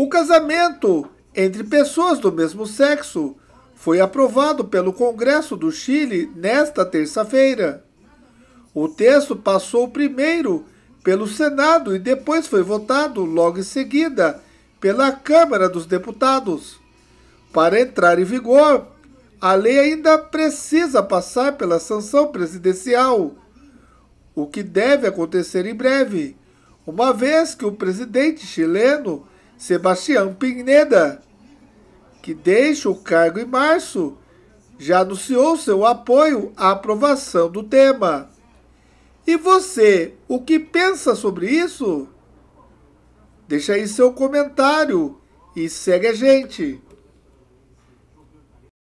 O casamento entre pessoas do mesmo sexo foi aprovado pelo Congresso do Chile nesta terça-feira. O texto passou primeiro pelo Senado e depois foi votado logo em seguida pela Câmara dos Deputados. Para entrar em vigor, a lei ainda precisa passar pela sanção presidencial, o que deve acontecer em breve, uma vez que o presidente chileno Sebastião Pineda, que deixa o cargo em março, já anunciou seu apoio à aprovação do tema. E você, o que pensa sobre isso? Deixa aí seu comentário e segue a gente.